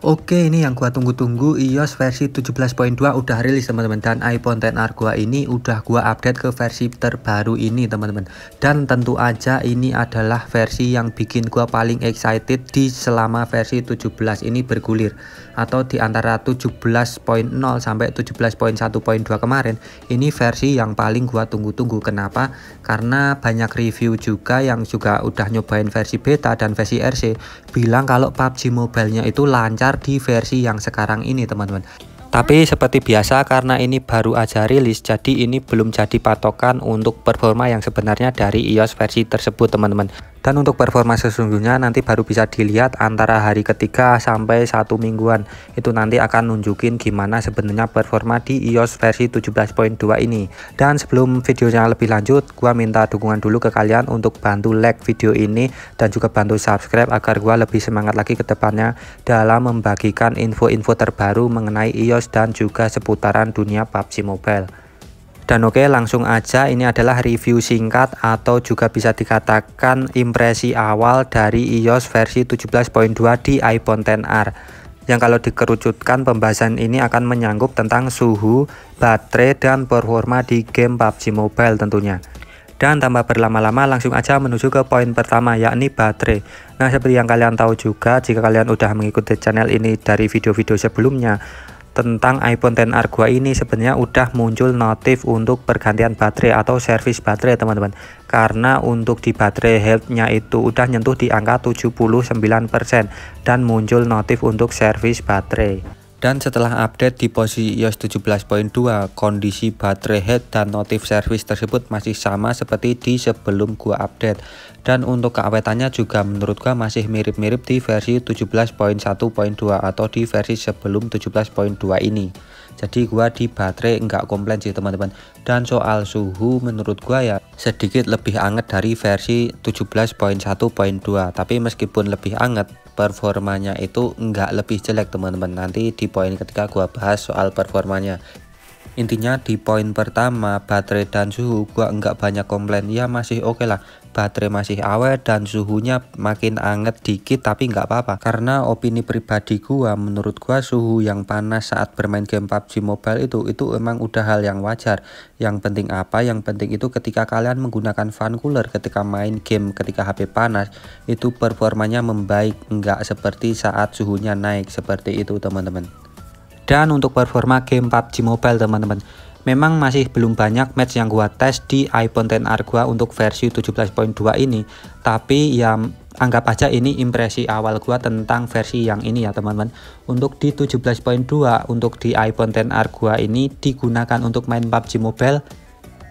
Oke ini yang gua tunggu-tunggu iOS versi 17.2 udah rilis teman-teman dan iPhone XR gua ini udah gua update ke versi terbaru ini teman-teman dan tentu aja ini adalah versi yang bikin gua paling excited di selama versi 17 ini bergulir atau di antara 17.0 sampai 17.1.2 kemarin ini versi yang paling gua tunggu-tunggu kenapa karena banyak review juga yang juga udah nyobain versi beta dan versi RC bilang kalau PUBG mobile-nya itu lancar besar di versi yang sekarang ini teman-teman tapi seperti biasa karena ini baru aja rilis jadi ini belum jadi patokan untuk performa yang sebenarnya dari iOS versi tersebut teman-teman dan untuk performa sesungguhnya nanti baru bisa dilihat antara hari ketiga sampai satu mingguan itu nanti akan nunjukin gimana sebenarnya performa di iOS versi 17.2 ini dan sebelum videonya lebih lanjut gua minta dukungan dulu ke kalian untuk bantu like video ini dan juga bantu subscribe agar gua lebih semangat lagi ke depannya dalam membagikan info-info terbaru mengenai iOS dan juga seputaran dunia PUBG Mobile dan oke langsung aja ini adalah review singkat atau juga bisa dikatakan impresi awal dari iOS versi 17.2 di iPhone XR yang kalau dikerucutkan pembahasan ini akan menyanggup tentang suhu, baterai, dan performa di game PUBG Mobile tentunya. Dan tanpa berlama-lama langsung aja menuju ke poin pertama yakni baterai Nah seperti yang kalian tahu juga jika kalian udah mengikuti channel ini dari video-video sebelumnya tentang iPhone XR gua ini sebenarnya udah muncul notif untuk pergantian baterai atau servis baterai teman-teman karena untuk di baterai healthnya itu udah nyentuh di angka 79% dan muncul notif untuk servis baterai dan setelah update di posisi iOS 17.2, kondisi baterai head dan notif service tersebut masih sama seperti di sebelum gua update. Dan untuk keawetannya juga menurut gua masih mirip-mirip di versi 17.1.2 atau di versi sebelum 17.2 ini jadi gua di baterai enggak komplain sih teman-teman dan soal suhu menurut gua ya sedikit lebih anget dari versi 17.1.2 tapi meskipun lebih anget performanya itu enggak lebih jelek teman-teman nanti di poin ketika gua bahas soal performanya intinya di poin pertama baterai dan suhu gua enggak banyak komplain ya masih oke okay lah baterai masih awet dan suhunya makin anget dikit tapi enggak apa-apa karena opini pribadi gua menurut gua suhu yang panas saat bermain game PUBG Mobile itu itu emang udah hal yang wajar yang penting apa yang penting itu ketika kalian menggunakan fan cooler ketika main game ketika HP panas itu performanya membaik enggak seperti saat suhunya naik seperti itu teman-teman dan untuk performa game PUBG Mobile teman-teman, memang masih belum banyak match yang gua tes di iPhone XR r gua untuk versi 17.2 ini, tapi ya anggap aja ini impresi awal gua tentang versi yang ini ya teman-teman. Untuk di 17.2 untuk di iPhone XR r gua ini digunakan untuk main PUBG Mobile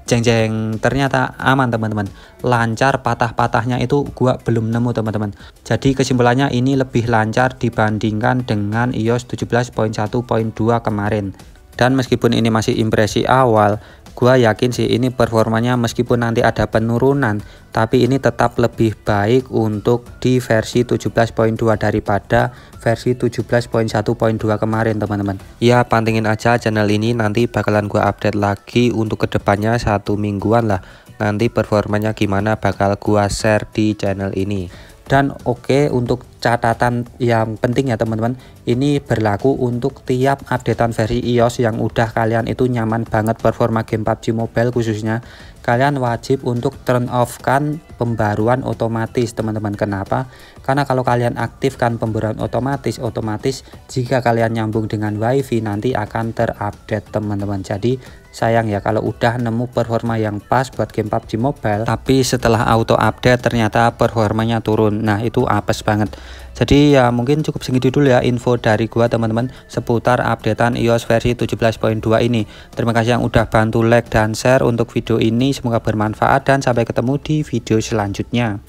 jeng jeng ternyata aman teman-teman lancar patah-patahnya itu gua belum nemu teman-teman jadi kesimpulannya ini lebih lancar dibandingkan dengan iOS 17.1.2 kemarin dan meskipun ini masih impresi awal Gua yakin sih ini performanya meskipun nanti ada penurunan, tapi ini tetap lebih baik untuk di versi 17.2 daripada versi 17.1.2 kemarin teman-teman. Ya pantingin aja channel ini nanti bakalan gua update lagi untuk kedepannya satu mingguan lah. Nanti performanya gimana bakal gua share di channel ini dan oke okay, untuk catatan yang penting ya teman-teman ini berlaku untuk tiap updatean versi iOS yang udah kalian itu nyaman banget performa game PUBG Mobile khususnya kalian wajib untuk turn off kan pembaruan otomatis teman-teman kenapa karena kalau kalian aktifkan pembaruan otomatis otomatis jika kalian nyambung dengan wifi nanti akan terupdate teman-teman jadi Sayang ya kalau udah nemu performa yang pas buat game PUBG Mobile Tapi setelah auto update ternyata performanya turun Nah itu apes banget Jadi ya mungkin cukup segitu dulu ya info dari gua teman-teman Seputar updatean iOS versi 17.2 ini Terima kasih yang udah bantu like dan share untuk video ini Semoga bermanfaat dan sampai ketemu di video selanjutnya